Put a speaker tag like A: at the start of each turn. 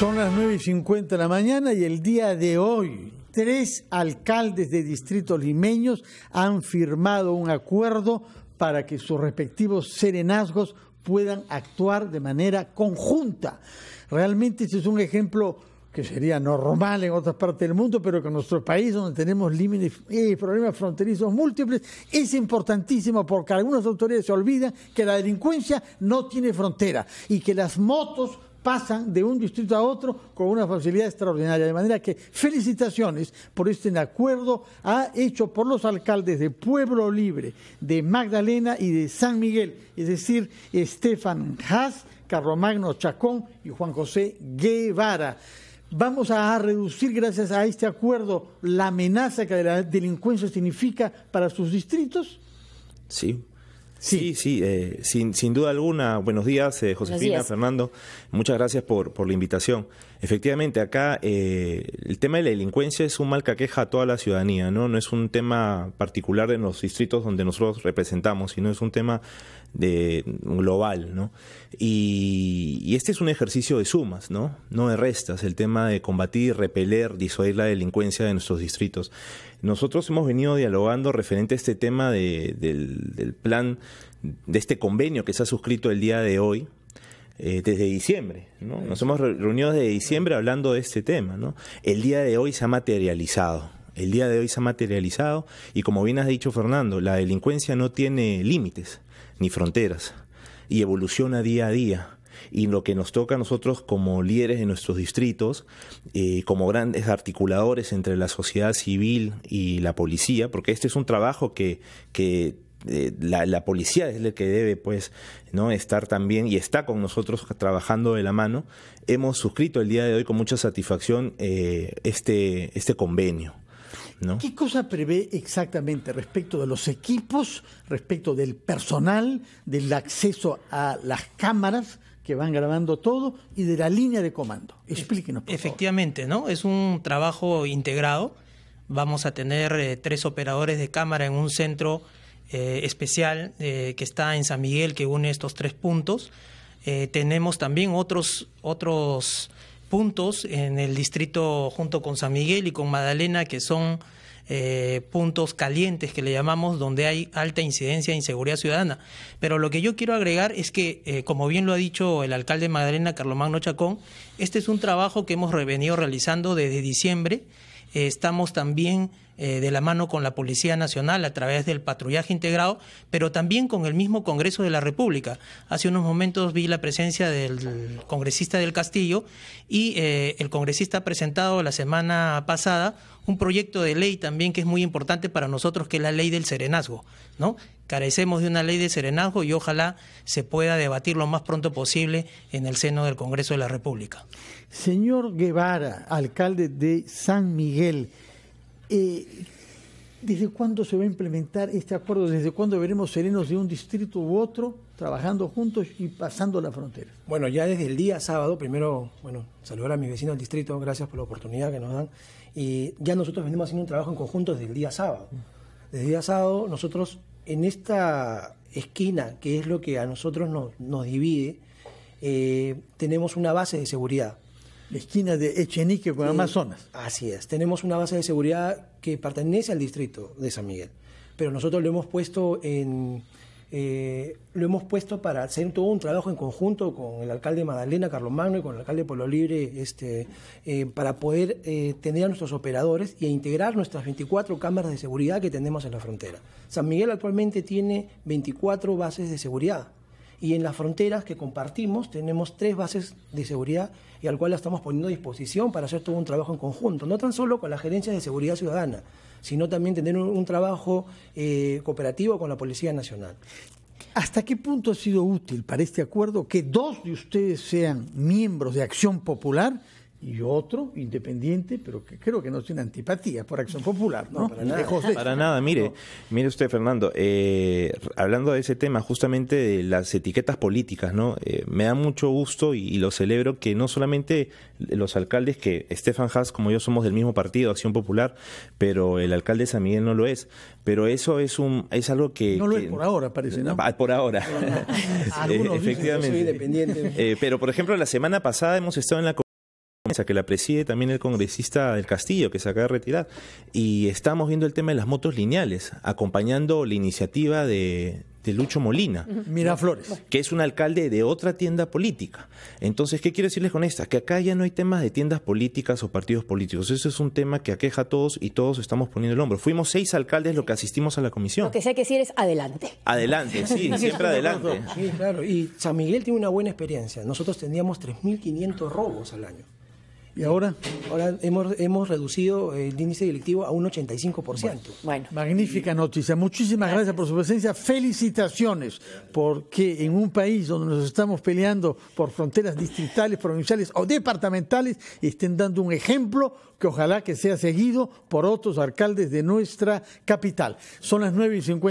A: Son las 9 y 50 de la mañana y el día de hoy, tres alcaldes de distritos limeños han firmado un acuerdo para que sus respectivos serenazgos puedan actuar de manera conjunta. Realmente este es un ejemplo que sería normal en otras partes del mundo, pero que en nuestro país, donde tenemos límites y problemas fronterizos múltiples, es importantísimo porque algunas autoridades se olvidan que la delincuencia no tiene frontera y que las motos pasan de un distrito a otro con una facilidad extraordinaria. De manera que felicitaciones por este acuerdo ha hecho por los alcaldes de Pueblo Libre, de Magdalena y de San Miguel, es decir, Estefan Haas, Magno Chacón y Juan José Guevara. Vamos a reducir, gracias a este acuerdo, la amenaza que la delincuencia significa para sus distritos.
B: Sí, Sí, sí, eh, sin, sin duda alguna. Buenos días, eh, Josefina, Fernando. Muchas gracias por, por la invitación. Efectivamente, acá eh, el tema de la delincuencia es un mal que aqueja a toda la ciudadanía, ¿no? No es un tema particular de los distritos donde nosotros representamos, sino es un tema de, global, ¿no? Y, este es un ejercicio de sumas, ¿no? No de restas, el tema de combatir, repeler, disuadir la delincuencia de nuestros distritos. Nosotros hemos venido dialogando referente a este tema del plan, de este convenio que se ha suscrito el día de hoy, eh, desde diciembre. ¿no? Nos hemos reunido desde diciembre hablando de este tema. ¿no? El día de hoy se ha materializado. El día de hoy se ha materializado y como bien has dicho Fernando, la delincuencia no tiene límites ni fronteras y evoluciona día a día y lo que nos toca a nosotros como líderes de nuestros distritos, eh, como grandes articuladores entre la sociedad civil y la policía, porque este es un trabajo que, que eh, la, policía es la que debe pues no estar también y está con nosotros trabajando de la mano. Hemos suscrito el día de hoy con mucha satisfacción eh, este, este convenio. ¿no?
A: ¿Qué cosa prevé exactamente respecto de los equipos, respecto del personal, del acceso a las cámaras? que van grabando todo y de la línea de comando.
C: Explíquenos. Por Efectivamente, ¿no? Es un trabajo integrado. Vamos a tener eh, tres operadores de cámara en un centro eh, especial eh, que está en San Miguel que une estos tres puntos. Eh, tenemos también otros, otros puntos en el distrito junto con San Miguel y con Madalena que son puntos calientes que le llamamos donde hay alta incidencia de inseguridad ciudadana. Pero lo que yo quiero agregar es que, como bien lo ha dicho el alcalde de Magdalena, Carlomagno Chacón, este es un trabajo que hemos venido realizando desde diciembre. estamos también... Eh, de la mano con la Policía Nacional a través del patrullaje integrado, pero también con el mismo Congreso de la República. Hace unos momentos vi la presencia del congresista del Castillo y eh, el congresista ha presentado la semana pasada un proyecto de ley también que es muy importante para nosotros, que es la ley del serenazgo, ¿no? Carecemos de una ley de serenazgo y ojalá se pueda debatir lo más pronto posible en el seno del Congreso de la República.
A: Señor Guevara, alcalde de San Miguel, eh, ¿Desde cuándo se va a implementar este acuerdo? ¿Desde cuándo veremos serenos de un distrito u otro trabajando juntos y pasando la frontera?
D: Bueno, ya desde el día sábado, primero, bueno, saludar a mis vecinos del distrito, gracias por la oportunidad que nos dan. Y ya nosotros venimos haciendo un trabajo en conjunto desde el día sábado. Desde el día sábado, nosotros en esta esquina, que es lo que a nosotros nos, divide, eh, tenemos una base de seguridad la esquina de Echenique con Amazonas. Así es, tenemos una base de seguridad que pertenece al distrito de San Miguel, pero nosotros lo hemos puesto en... Eh, lo hemos puesto para hacer todo un trabajo en conjunto con el alcalde Madalena Carlos Magno y con el alcalde de Pueblo Libre este, eh, para poder eh, tener a nuestros operadores e integrar nuestras 24 cámaras de seguridad que tenemos en la frontera. San Miguel actualmente tiene 24 bases de seguridad y en las fronteras que compartimos tenemos tres bases de seguridad y al cual la estamos poniendo a disposición para hacer todo un trabajo en conjunto, no tan solo con las gerencias de seguridad ciudadana, sino también tener un, trabajo
A: eh, cooperativo con la Policía Nacional. ¿Hasta qué punto ha sido útil para este acuerdo que dos de ustedes sean miembros de Acción Popular y otro independiente, pero que creo que no tiene antipatía por Acción Popular, ¿no? para, nada. para
B: nada, mire, mire usted, Fernando, eh, hablando de ese tema, justamente de las etiquetas políticas, ¿no? Eh, me da mucho gusto y, lo celebro que no solamente los alcaldes, que Estefan Haas como yo somos del mismo partido, Acción Popular, pero el alcalde de San Miguel no lo es, pero eso es un es algo que... No lo es
A: por ahora, parece,
B: ¿no? Ah, por ahora. Eh, efectivamente. pero, por ejemplo, la semana pasada hemos estado en la que la preside también el congresista del Castillo, que se acaba de retirar. Y estamos viendo el tema de las motos lineales, acompañando la iniciativa de, Lucho Molina. Flores, Que es un alcalde de otra tienda política. Entonces, ¿qué quiero decirles con esta? Que acá ya no hay temas de tiendas políticas o partidos políticos. Eso es un tema que aqueja a todos y todos estamos poniendo el hombro. Fuimos seis alcaldes los que asistimos a la comisión. Lo que sea que decir es adelante. Adelante, sí, siempre adelante.
D: Sí, claro. Y San Miguel tiene una buena experiencia. Nosotros teníamos 3.500 robos al año. ¿Y ahora? Ahora hemos, hemos reducido el índice directivo a un 85%.
A: Bueno, bueno. magnífica noticia. Muchísimas gracias. por su presencia. Felicitaciones, porque en un país donde nos estamos peleando por fronteras distritales, provinciales o departamentales, estén dando un ejemplo que ojalá que sea seguido por otros alcaldes de nuestra capital. Son las 9 y 50.